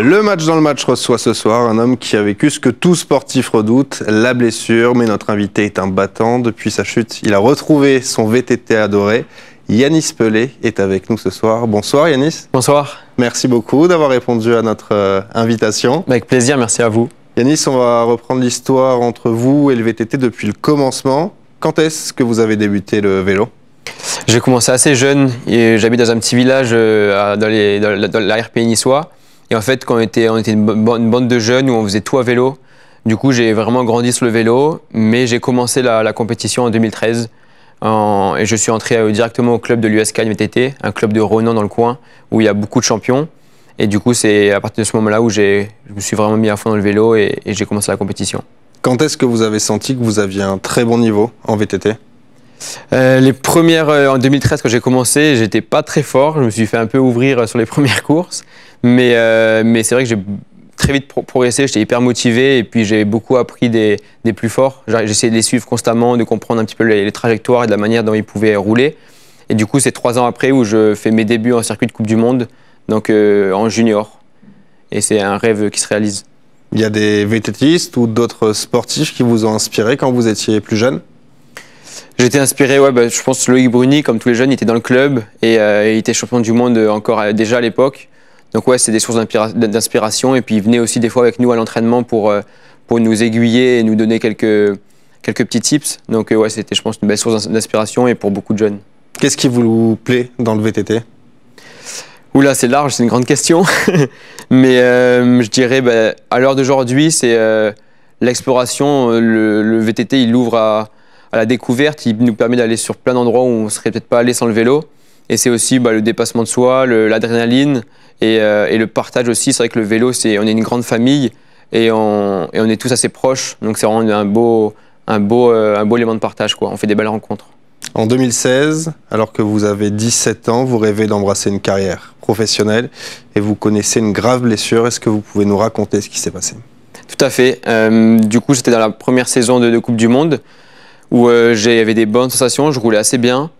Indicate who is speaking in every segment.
Speaker 1: Le match dans le match reçoit ce soir un homme qui a vécu ce que tout sportif redoute, la blessure. Mais notre invité est un battant. Depuis sa chute, il a retrouvé son VTT adoré. Yanis Pelé est avec nous ce soir. Bonsoir Yanis. Bonsoir. Merci beaucoup d'avoir répondu à notre euh, invitation. Avec plaisir, merci à vous. Yanis, on va reprendre l'histoire entre vous et le VTT depuis le commencement.
Speaker 2: Quand est-ce que vous avez débuté le vélo J'ai commencé assez jeune et j'habite dans un petit village euh, dans la pays niçois. Et en fait, quand on était, une, bande de jeunes où on faisait tout à vélo, du coup, j'ai vraiment grandi sur le vélo, mais j'ai commencé la, compétition en 2013. et je suis entré euh, directement au club de l'USK MTT, un club de Ronan dans le coin, où il y a beaucoup de champions. Et du coup, c'est à partir de ce moment-là où je me suis vraiment mis à fond dans le vélo et j'ai commencé la compétition. Quand est-ce que vous avez senti que vous aviez un très bon niveau en VTT euh, les premières, euh, en 2013, quand j'ai commencé, j'étais pas très fort. Je me suis fait un peu ouvrir euh, sur les premières courses. Mais, mais c'est vrai que j'ai très vite progressé, j'étais hyper motivé et puis j'ai beaucoup appris des, plus forts. J'essayais de les suivre constamment, de comprendre un petit peu les, trajectoires et de la manière dont ils pouvaient rouler. Et du coup, c'est trois ans après où je fais mes débuts en circuit de Coupe du Monde, donc en junior. Et c'est un rêve qui se réalise. Il y a des vététistes ou d'autres sportifs qui vous ont inspiré quand vous étiez plus jeune J'étais inspiré, ouais, bah, je pense Loïc Bruni, comme tous les jeunes, il était dans le club et euh, il était champion du monde euh, encore euh, déjà à l'époque. Donc ouais, c'est des sources d'inspiration et puis il venait aussi des fois avec nous à l'entraînement pour, pour nous aiguiller et nous donner quelques, quelques petits tips. Donc ouais, c'était je pense une belle source d'inspiration et pour beaucoup de jeunes. Qu'est-ce qui vous plaît dans le VTT Oula, c'est large, c'est une grande question. Mais je dirais, bah, à l'heure d'aujourd'hui, c'est l'exploration, le, le, VTT, il ouvre à à la découverte, il nous permet d'aller sur plein d'endroits où on ne serait peut-être pas allé sans le vélo. Et c'est aussi bah, le dépassement de soi, l'adrénaline euh, et, le partage aussi. C'est vrai que le vélo, c'est, on est une grande famille et on, est tous assez proches. Donc c'est vraiment un beau, un, beau, euh, un beau élément de partage. Quoi. On fait des belles rencontres. En 2016, alors que vous avez 17 ans, vous rêvez d'embrasser
Speaker 1: une carrière professionnelle et vous connaissez une grave blessure. Est-ce que vous pouvez nous raconter ce qui s'est passé
Speaker 2: Tout à fait. Euh, du coup, c'était dans la première saison de, de Coupe du Monde où euh, j'avais des bonnes sensations, je roulais assez bien.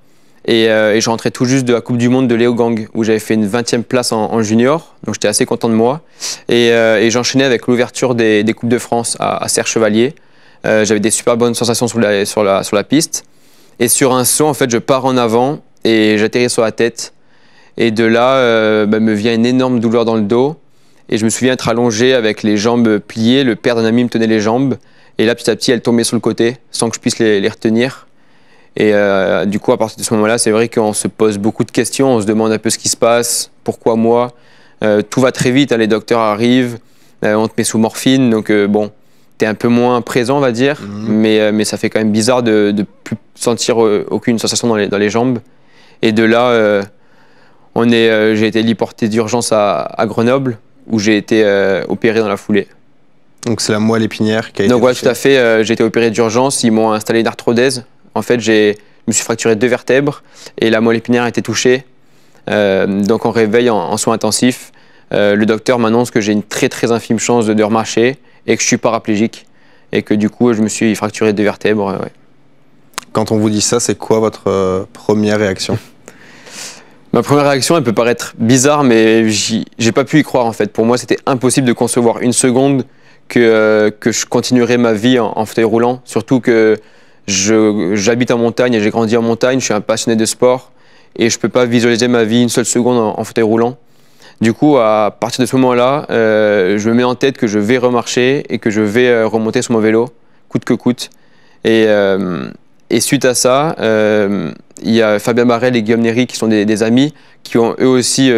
Speaker 2: Euh, et, je rentrais tout juste de la Coupe du Monde de Léo Gang, où j'avais fait une 20e place en, junior, donc j'étais assez content de moi. Et, euh, j'enchaînais avec l'ouverture des, Coupes de France à, à Serre Chevalier. j'avais des super bonnes sensations sur la, piste. Et sur un saut, en fait, je pars en avant et j'atterris sur la tête. Et de là, ben, me vient une énorme douleur dans le dos. Et je me souviens être allongé avec les jambes pliées. Le père d'un ami me tenait les jambes. Et là, petit à petit, elles tombaient sur le côté sans que je puisse les, retenir. Et euh, du coup, à partir de ce moment-là, c'est vrai qu'on se pose beaucoup de questions. On se demande un peu ce qui se passe, pourquoi moi. Euh, tout va très vite, hein, les docteurs arrivent, euh, on te met sous morphine. Donc bon, t'es un peu moins présent, on va dire. Mmh. Mais, mais ça fait quand même bizarre de ne plus sentir aucune sensation dans les, dans les, jambes. Et de là, on est, j'ai été porté d'urgence à, à, Grenoble, où j'ai été opéré dans la foulée.
Speaker 1: Donc c'est la moelle épinière
Speaker 2: qui a été. Donc Oui, tout à fait. Euh, j'ai été opéré d'urgence. Ils m'ont installé une arthrodèse. En fait, je me suis fracturé deux vertèbres et la moelle épinière a été touchée. Euh, donc en réveille en, soins intensifs. Euh, le docteur m'annonce que j'ai une très très infime chance de, remarcher et que je suis paraplégique et que du coup je me suis fracturé deux vertèbres. Quand on vous dit ça, c'est quoi votre première réaction Ma première réaction, elle peut paraître bizarre, mais j'ai pas pu y croire en fait. Pour moi, c'était impossible de concevoir une seconde euh, que, je continuerai ma vie en, fauteuil roulant. Surtout que j'habite en montagne et j'ai grandi en montagne, je suis un passionné de sport et je ne peux pas visualiser ma vie une seule seconde en, fauteuil roulant. Du coup, à partir de ce moment-là, euh, je me mets en tête que je vais remarcher et que je vais euh, remonter sur mon vélo, coûte que coûte. Et, et suite à ça, il y a Fabien Barrel et Guillaume Néry qui sont des, des amis qui ont eux aussi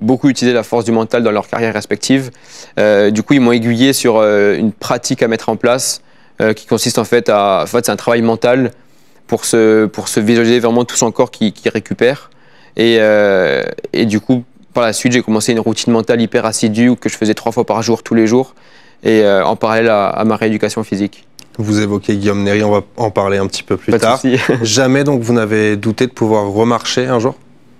Speaker 2: beaucoup utilisé la force du mental dans leur carrière respective. Euh, du coup, ils m'ont aiguillé sur euh, une pratique à mettre en place euh, qui consiste en fait à. En fait, c'est un travail mental pour se, pour se visualiser vraiment tout son corps qui, récupère. Et, du coup, par la suite, j'ai commencé une routine mentale hyper assidue que je faisais trois fois par jour, tous les jours, et en parallèle à, ma rééducation physique. Vous évoquez Guillaume Néry, on va en parler un petit peu plus tard.
Speaker 1: Jamais donc vous n'avez douté de pouvoir remarcher un jour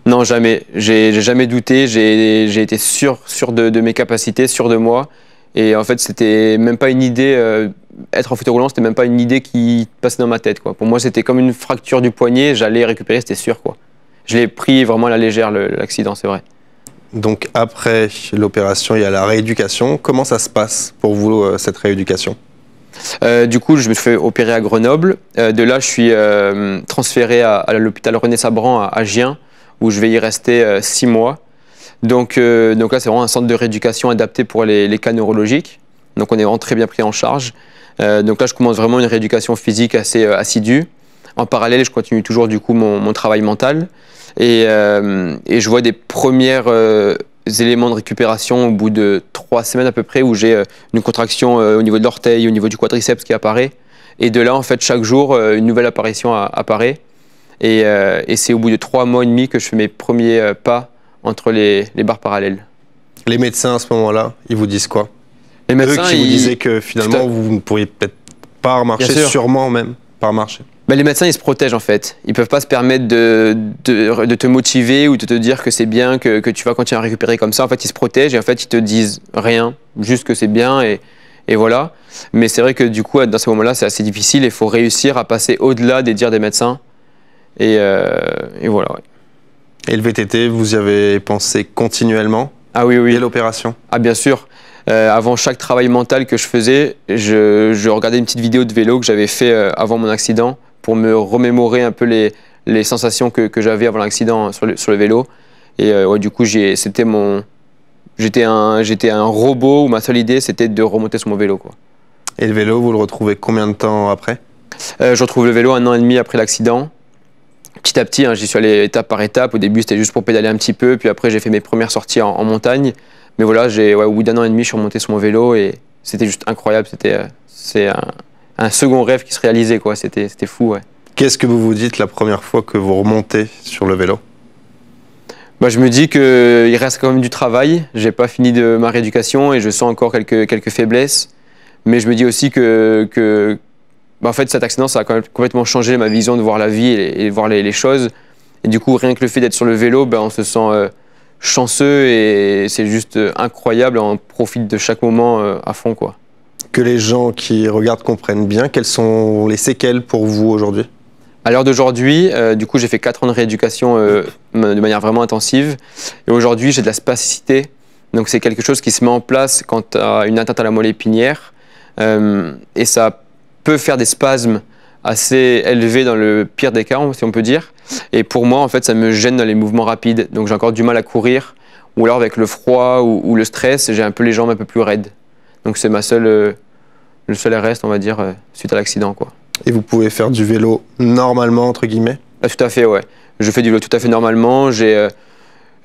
Speaker 2: non, jamais. J'ai jamais douté. J'ai été sûr, sûr de, mes capacités, sûr de moi. Et en fait, c'était même pas une idée. Euh, être en photo roulant, c'était même pas une idée qui passait dans ma tête. Pour moi, c'était comme une fracture du poignet. J'allais récupérer, c'était sûr. Quoi. Je l'ai pris vraiment à la légère, l'accident, c'est vrai.
Speaker 1: Donc après l'opération, il y a la rééducation. Comment ça se passe pour
Speaker 2: vous, euh, cette rééducation euh, du coup, je me suis opérer à Grenoble. de là, je suis transféré à, l'hôpital René Sabran à, à Gien où je vais y rester euh, six mois. Donc, euh, donc là, c'est vraiment un centre de rééducation adapté pour les, cas neurologiques. Donc on est vraiment très bien pris en charge. Euh, donc là, je commence vraiment une rééducation physique assez assidue. En parallèle, je continue toujours du coup mon, travail mental. Et, et, je vois des premières éléments de récupération au bout de trois semaines à peu près où j'ai une contraction au niveau de l'orteil, au niveau du quadriceps qui apparaît. Et de là, en fait, chaque jour, une nouvelle apparition apparaît. Euh, et, c'est au bout de trois mois et demi que je fais mes premiers euh, pas entre les, barres parallèles. Les médecins, à ce moment-là, ils vous disent quoi
Speaker 1: Les médecins, Eux qui ils... vous disaient que finalement, vous ne pourriez peut-être pas remarcher, sûrement même, pas remarcher.
Speaker 2: Ben, les médecins, ils se protègent en fait. Ils peuvent pas se permettre de, te motiver ou de te dire que c'est bien, que, tu vas continuer à récupérer comme ça. En fait, ils se protègent et en fait, ils te disent rien, juste que c'est bien et, voilà. Mais c'est vrai que du coup, dans ce moment là c'est assez difficile et il faut réussir à passer au-delà des dires des médecins euh, et, voilà. Et le VTT, vous y avez pensé continuellement Ah oui, oui. Et l'opération Ah bien sûr. Euh, avant chaque travail mental que je faisais, je, regardais une petite vidéo de vélo que j'avais fait euh, avant mon accident pour me remémorer un peu les, les sensations que, j'avais avant l'accident sur le, vélo. Et du coup, c'était mon, j'étais un, un robot où ma seule idée c'était de remonter sur mon vélo. Quoi. Et le vélo, vous le retrouvez combien de temps après Je retrouve le vélo un an et demi après l'accident petit à petit, hein, j'y suis allé étape par étape. Au début, c'était juste pour pédaler un petit peu. Puis après, j'ai fait mes premières sorties en, montagne. Mais voilà, ouais, au bout d'un an et demi, je suis remonté sur mon vélo et c'était juste incroyable. C'était euh, c'est un, second rêve qui se réalisait. quoi. C'était fou. Ouais. Qu'est-ce que vous vous dites la première fois que vous remontez sur le vélo bah, je me dis qu'il reste quand même du travail. J'ai pas fini de ma rééducation et je sens encore quelques, quelques faiblesses. Mais je me dis aussi que, que, bah, en fait, cet accident, ça a complètement changé ma vision de voir la vie et, de voir les, choses. Et du coup, rien que le fait d'être sur le vélo, bah, on se sent euh, chanceux et c'est juste euh, incroyable. On profite de chaque moment euh, à fond. Quoi.
Speaker 1: Que les gens qui regardent comprennent bien, quelles sont les séquelles pour vous aujourd'hui
Speaker 2: à l'heure d'aujourd'hui, du coup, j'ai fait 4 ans de rééducation de manière vraiment intensive. Et aujourd'hui, j'ai de la spasticité. Donc, c'est quelque chose qui se met en place quand tu as une atteinte à la moelle épinière. et ça peut faire des spasmes assez élevés dans le pire des cas, si on peut dire. Et pour moi, en fait, ça me gêne dans les mouvements rapides. Donc j'ai encore du mal à courir. Ou alors avec le froid ou, le stress, j'ai un peu les jambes un peu plus raides. Donc c'est ma seule, euh, le seul reste, on va dire, euh, suite à l'accident. quoi. Et vous pouvez faire du vélo normalement, entre guillemets ah, Tout à fait, ouais. Je fais du vélo tout à fait normalement. J'ai euh,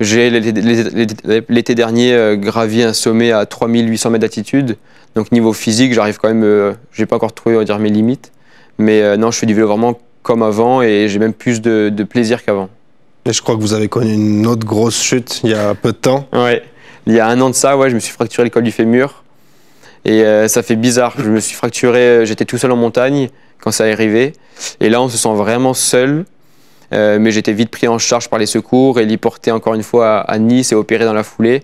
Speaker 2: j'ai l'été dernier gravi un sommet à 3800 mètres d'altitude. Donc niveau physique, j'arrive quand même, euh, j'ai pas encore trouvé on dire mes limites, mais euh, non, je fais du vélo vraiment comme avant et j'ai même plus de, plaisir qu'avant.
Speaker 1: Et je crois que vous avez connu une autre grosse chute
Speaker 2: il y a peu de temps. Ouais, il y a un an de ça, ouais, je me suis fracturé le col du fémur et euh, ça fait bizarre. Je me suis fracturé, j'étais tout seul en montagne quand ça est arrivé et là on se sent vraiment seul. mais j'étais vite pris en charge par les secours et porter encore une fois à, à Nice et opéré dans la foulée.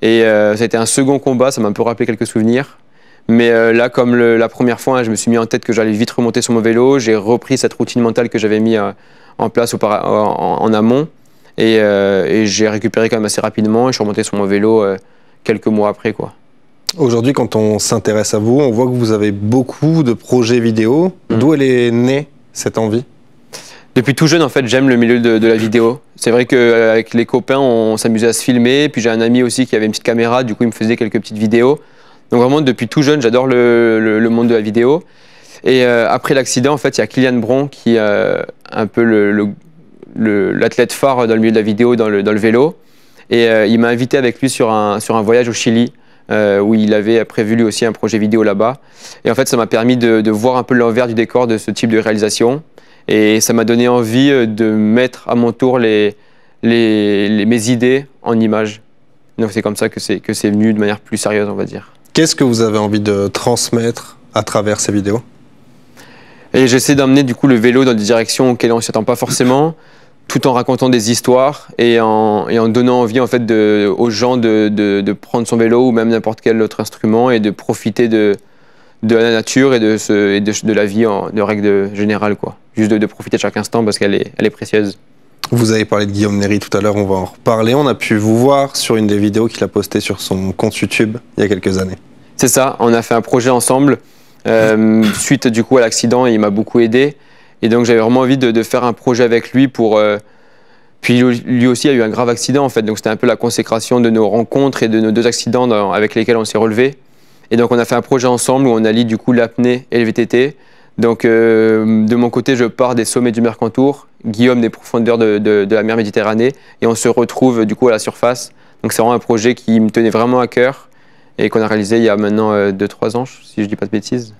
Speaker 2: Et ça a été un second combat, ça m'a un peu rappelé quelques souvenirs. Mais euh, là, comme la première fois, hein, je me suis mis en tête que j'allais vite remonter sur mon vélo. J'ai repris cette routine mentale que j'avais mis euh, en place en, amont. Euh, et, j'ai récupéré quand même assez rapidement. Et je suis remonté sur mon vélo quelques mois après. quoi.
Speaker 1: Aujourd'hui, quand on s'intéresse à vous, on voit que vous avez beaucoup de projets vidéo. Mm. D'où elle est née, cette envie
Speaker 2: depuis tout jeune, en fait, j'aime le milieu de, de la vidéo. C'est vrai qu'avec les copains, on s'amusait à se filmer. Puis j'ai un ami aussi qui avait une petite caméra, du coup, il me faisait quelques petites vidéos. Donc vraiment, depuis tout jeune, j'adore le, monde de la vidéo. Et euh, après l'accident, en fait, il y a Kylian Bron qui est euh, un peu l'athlète phare dans le milieu de la vidéo, dans le, dans le vélo. Et euh, il m'a invité avec lui sur un, sur un voyage au Chili. où il avait prévu lui aussi un projet vidéo là-bas. Et en fait, ça m'a permis de, voir un peu l'envers du décor de ce type de réalisation. Et ça m'a donné envie de mettre à mon tour les, mes idées en images. Donc c'est comme ça que c'est venu de manière plus sérieuse, on va dire.
Speaker 1: Qu'est-ce que vous avez envie de transmettre à travers ces vidéos
Speaker 2: Et j'essaie d'amener du coup le vélo dans des directions auxquelles on ne s'attend pas forcément, tout en racontant des histoires et en, donnant envie en fait aux gens de, prendre son vélo ou même n'importe quel autre instrument et de profiter de, la nature et de, la vie en, de règle générale quoi. Juste de, profiter de chaque instant parce qu'elle est précieuse.
Speaker 1: Vous avez parlé de Guillaume Néry tout à l'heure, on va en reparler. On a pu vous voir sur une des vidéos qu'il a postées sur son compte YouTube il y a quelques années.
Speaker 2: C'est ça, on a fait un projet ensemble. Euh, suite du coup à l'accident, il m'a beaucoup aidé. Et donc j'avais vraiment envie de, faire un projet avec lui pour... Euh, puis lui aussi a eu un grave accident en fait, donc c'était un peu la consécration de nos rencontres et de nos deux accidents avec lesquels on s'est relevé. Et donc on a fait un projet ensemble où on allie du coup l'apnée et le VTT. Donc euh, de mon côté, je pars des sommets du Mercantour, Guillaume des profondeurs de, la mer Méditerranée, et on se retrouve du coup à la surface. Donc c'est vraiment un projet qui me tenait vraiment à cœur et qu'on a réalisé il y a maintenant 2-3 euh, ans, si je ne dis pas de bêtises.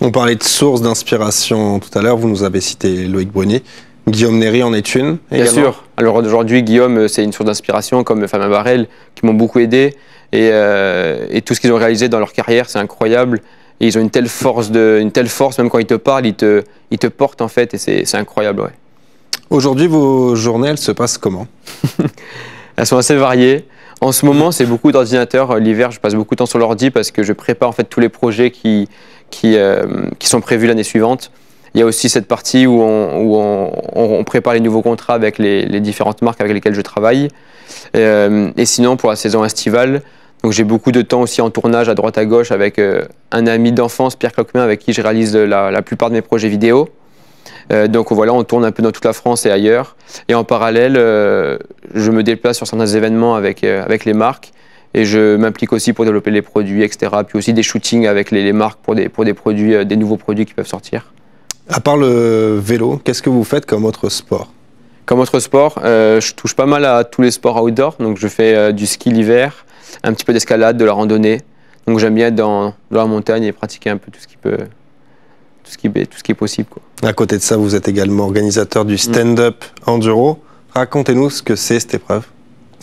Speaker 1: On parlait de sources d'inspiration tout à l'heure, vous nous avez cité Loïc Brunier, Guillaume Néry en est une
Speaker 2: Bien sûr. Alors aujourd'hui, Guillaume, euh, c'est une source d'inspiration comme Fabien Barrel, qui m'ont beaucoup aidé. et tout ce qu'ils ont réalisé dans leur carrière, c'est incroyable ils ont une telle force, de, une telle force même quand ils te parlent, ils te, te portent en fait, et c'est incroyable. Ouais. Aujourd'hui, vos journées, elles se passent comment Elles sont assez variées. En ce moment, c'est beaucoup d'ordinateurs. Euh, l'hiver, je passe beaucoup de temps sur l'ordi parce que je prépare en fait tous les projets qui, qui, euh, qui sont prévus l'année suivante. Il y a aussi cette partie où on, où on, prépare les nouveaux contrats avec les, différentes marques avec lesquelles je travaille. Euh, et sinon, pour la saison estivale, donc j'ai beaucoup de temps aussi en tournage à droite à gauche avec euh, un ami d'enfance, Pierre Coquemin, avec qui je réalise euh, la, la plupart de mes projets vidéo. Euh, donc voilà, on tourne un peu dans toute la France et ailleurs. Et en parallèle, je me déplace sur certains événements avec, avec les marques et je m'implique aussi pour développer les produits, etc. Puis aussi des shootings avec les, les marques pour des, pour des produits, des nouveaux produits qui peuvent sortir.
Speaker 1: À part le vélo, qu'est-ce que vous faites comme autre sport
Speaker 2: Comme autre sport, je touche pas mal à tous les sports outdoor. Donc je fais du ski l'hiver, un petit peu d'escalade, de la randonnée. Donc j'aime bien être dans, la montagne et pratiquer un peu tout ce qui peut, tout ce qui, tout ce qui est possible.
Speaker 1: À côté de ça, vous êtes également organisateur du stand-up enduro. Racontez-nous ce que c'est cette épreuve.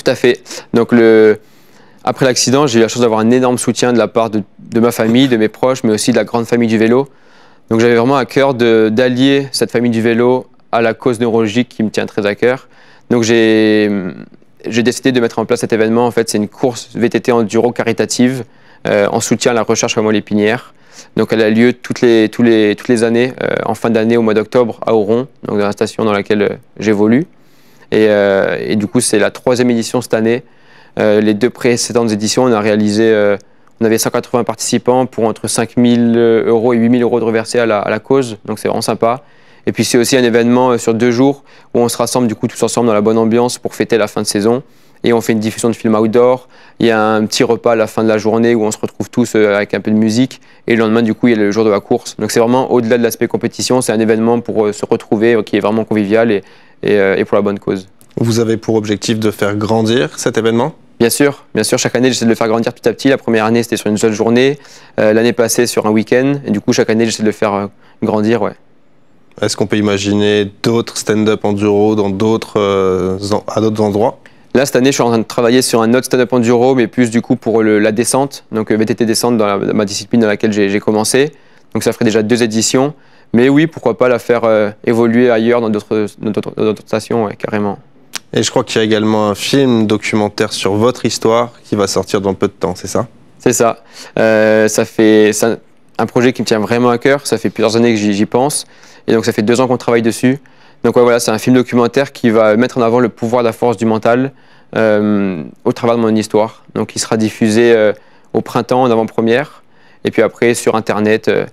Speaker 2: Tout à fait. Donc après l'accident, j'ai eu la chance d'avoir un énorme soutien de la part de, de, ma famille, de mes proches, mais aussi de la grande famille du vélo. Donc j'avais vraiment à cœur d'allier cette famille du vélo à la cause neurologique qui me tient très à cœur. Donc j'ai j'ai décidé de mettre en place cet événement. En fait, c'est une course VTT enduro caritative euh, en soutien à la recherche à l'épinière. Donc, elle a lieu toutes les, toutes les, toutes les années, euh, en fin d'année, au mois d'octobre, à Auron, donc dans la station dans laquelle euh, j'évolue. Et, du coup, c'est la troisième édition cette année. les deux précédentes éditions, on a réalisé, on avait 180 participants pour entre 5 000 euros et 8 000 euros de reversés à la, à la cause. Donc, c'est vraiment sympa. Et puis c'est aussi un événement euh, sur deux jours où on se rassemble du coup tous ensemble dans la bonne ambiance pour fêter la fin de saison. Et on fait une diffusion de films outdoor. Il y a un petit repas à la fin de la journée où on se retrouve tous euh, avec un peu de musique. Et le lendemain, du coup, il y a le jour de la course. Donc c'est vraiment au-delà de l'aspect compétition, c'est un événement pour euh, se retrouver qui est vraiment convivial et, et, pour la bonne cause. Vous avez pour objectif de faire grandir cet événement Bien sûr, bien sûr. Chaque année, j'essaie de le faire grandir petit à petit. La première année, c'était sur une seule journée. L'année passée, sur un week-end. Et du coup, chaque année, j'essaie de le faire grandir. Ouais. Est-ce qu'on peut imaginer d'autres stand-up enduro dans d'autres, euh, à d'autres endroits Là, cette année, je suis en train de travailler sur un autre stand-up enduro, mais plus du coup pour la descente, donc euh, VTT descente dans ma discipline dans laquelle j'ai commencé. Donc ça ferait déjà deux éditions. Mais oui, pourquoi pas la faire euh, évoluer ailleurs dans d'autres stations, carrément.
Speaker 1: Et je crois qu'il y a également un film documentaire
Speaker 2: sur votre histoire qui va sortir dans peu de temps, c'est ça C'est ça. Euh, ça fait un projet qui me tient vraiment à cœur. Ça fait plusieurs années que j'y pense. Et donc ça fait deux ans qu'on travaille dessus. Donc voilà, c'est un film documentaire qui va mettre en avant le pouvoir de la force du mental euh, au travers de mon histoire. Donc il sera diffusé euh, au printemps en avant-première et puis après sur Internet. Euh,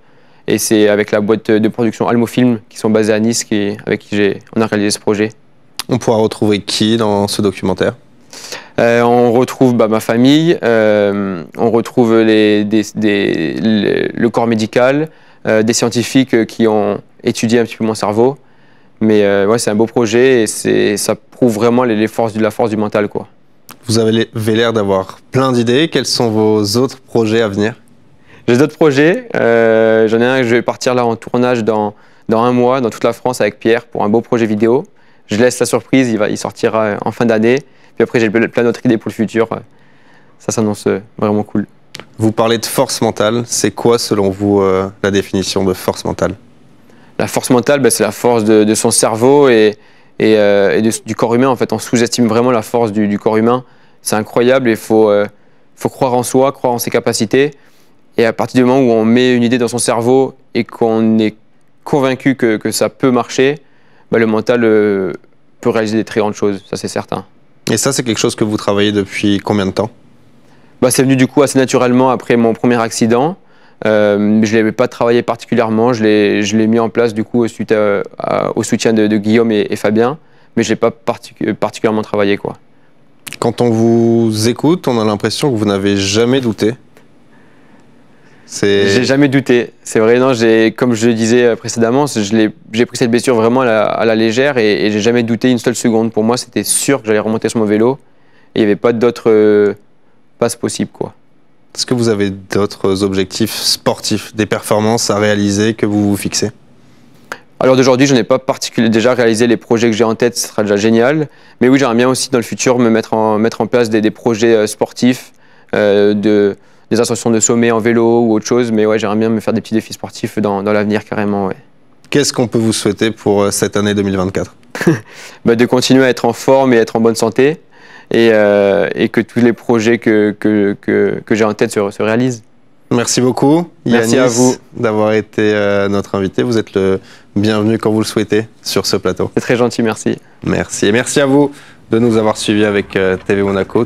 Speaker 2: et c'est avec la boîte de production Almo Film qui sont basés à Nice avec qui on a réalisé ce projet. On pourra retrouver qui dans ce documentaire on retrouve bah, ma famille, on retrouve les, le corps médical, des scientifiques qui ont, étudier un petit peu mon cerveau. Mais euh, ouais, c'est un beau projet et ça prouve vraiment les, forces, la force du mental. Quoi. Vous avez l'air d'avoir plein d'idées. Quels sont vos autres projets à venir J'ai d'autres projets. Euh, j'en ai un que je vais partir là en tournage dans, dans un mois dans toute la France avec Pierre pour un beau projet vidéo. Je laisse la surprise, il, va, sortira en fin d'année. Puis après, j'ai plein d'autres idées pour le futur. Ça s'annonce euh, vraiment cool. Vous parlez de force mentale. C'est quoi, selon vous, la définition de force mentale la force mentale, ben, c'est la force de, son cerveau et, euh, du corps humain. En fait, on sous-estime vraiment la force du, corps humain. C'est incroyable il euh, faut, croire en soi, croire en ses capacités. Et à partir du moment où on met une idée dans son cerveau et qu'on est convaincu que, ça peut marcher, ben, le mental euh, peut réaliser des très grandes choses, ça c'est certain. Et ça, c'est quelque chose que vous travaillez depuis combien de temps bah, C'est venu du coup assez naturellement après mon premier accident. Euh, je ne l'avais pas travaillé particulièrement, je l'ai mis en place du coup suite euh, au soutien de, Guillaume et, Fabien, mais je ne l'ai pas particulièrement travaillé. Quoi. Quand on vous écoute, on a l'impression que vous n'avez jamais douté. J'ai jamais douté. C'est vrai, non, comme je le disais euh, précédemment, j'ai pris cette blessure vraiment à la, légère et, j'ai jamais douté une seule seconde. Pour moi, c'était sûr que j'allais remonter sur mon vélo et il n'y avait pas d'autre passes passe possible. quoi. Est-ce que vous avez d'autres objectifs
Speaker 1: sportifs, des performances à réaliser que vous vous fixez
Speaker 2: alors d'aujourd'hui, je n'ai pas particulier, déjà réalisé les projets que j'ai en tête, ce sera déjà génial. Mais oui, j'aimerais bien aussi dans le futur me mettre en, mettre en place des, projets euh, sportifs, euh, de, des ascensions de sommet en vélo ou autre chose. Mais ouais, j'aimerais bien me faire des petits défis sportifs dans, dans l'avenir carrément. Qu'est-ce qu'on peut vous souhaiter pour euh, cette année 2024 bah, De continuer à être en forme et être en bonne santé. Euh, et, que tous les projets que, j'ai en tête se, réalisent. Merci beaucoup. Merci à vous
Speaker 1: d'avoir été euh, notre invité. Vous êtes le bienvenu quand vous le souhaitez sur
Speaker 2: ce plateau. C'est très gentil, merci. Merci. Et merci à vous de nous avoir suivis avec euh, TV Monaco.